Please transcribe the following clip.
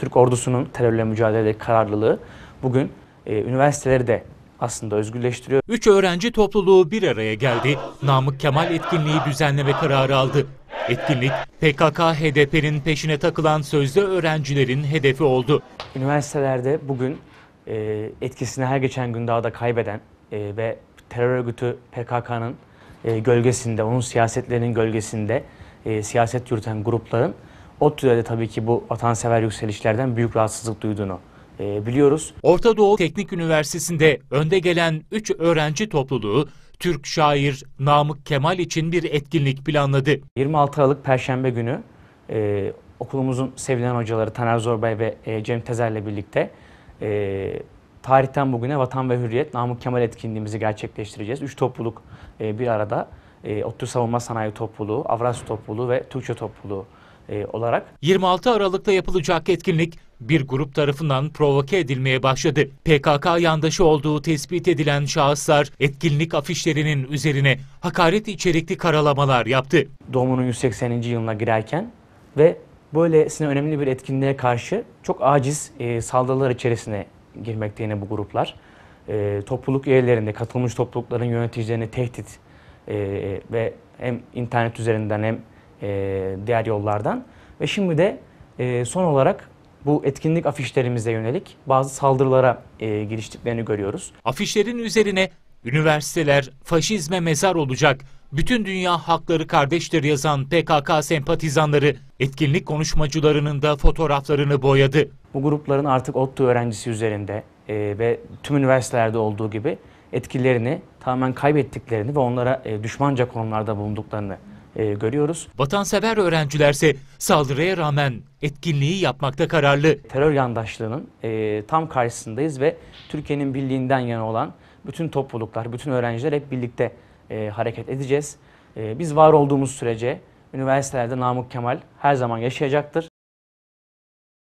Türk ordusunun terörle mücadelede kararlılığı bugün e, üniversiteleri de aslında özgürleştiriyor. Üç öğrenci topluluğu bir araya geldi. Namık Kemal etkinliği düzenleme kararı aldı. Etkinlik PKK HDP'nin peşine takılan sözde öğrencilerin hedefi oldu. Üniversitelerde bugün e, etkisini her geçen gün daha da kaybeden e, ve terör örgütü PKK'nın e, gölgesinde, onun siyasetlerinin gölgesinde e, siyaset yürüten grupların ODTÜ'de tabii ki bu vatansever yükselişlerden büyük rahatsızlık duyduğunu e, biliyoruz. Orta Doğu Teknik Üniversitesi'nde önde gelen 3 öğrenci topluluğu Türk şair Namık Kemal için bir etkinlik planladı. 26 Aralık Perşembe günü e, okulumuzun sevilen hocaları Taner Zorbay ve e, Cem Tezer'le birlikte e, tarihten bugüne Vatan ve Hürriyet Namık Kemal etkinliğimizi gerçekleştireceğiz. Üç topluluk e, bir arada. E, ODTÜ Savunma Sanayi Topluluğu, Avrasya Topluluğu ve Türkçe Topluluğu e, olarak. 26 Aralık'ta yapılacak etkinlik bir grup tarafından provoke edilmeye başladı. PKK yandaşı olduğu tespit edilen şahıslar etkinlik afişlerinin üzerine hakaret içerikli karalamalar yaptı. Doğumunun 180. yılına girerken ve böylesine önemli bir etkinliğe karşı çok aciz e, saldırılar içerisine girmekte yine bu gruplar. E, topluluk üyelerinde katılmış toplulukların yöneticilerini tehdit e, ve hem internet üzerinden hem e, diğer yollardan. Ve şimdi de e, son olarak bu etkinlik afişlerimize yönelik bazı saldırılara e, giriştiklerini görüyoruz. Afişlerin üzerine üniversiteler faşizme mezar olacak, bütün dünya hakları kardeştir yazan PKK sempatizanları etkinlik konuşmacılarının da fotoğraflarını boyadı. Bu grupların artık ODTÜ öğrencisi üzerinde e, ve tüm üniversitelerde olduğu gibi etkilerini tamamen kaybettiklerini ve onlara e, düşmanca konumlarda bulunduklarını e, görüyoruz. Vatansever öğrencilerse saldırıya rağmen etkinliği yapmakta kararlı. Terör yandaşlığının e, tam karşısındayız ve Türkiye'nin birliğinden yana olan bütün topluluklar, bütün öğrenciler hep birlikte e, hareket edeceğiz. E, biz var olduğumuz sürece üniversitelerde Namık Kemal her zaman yaşayacaktır.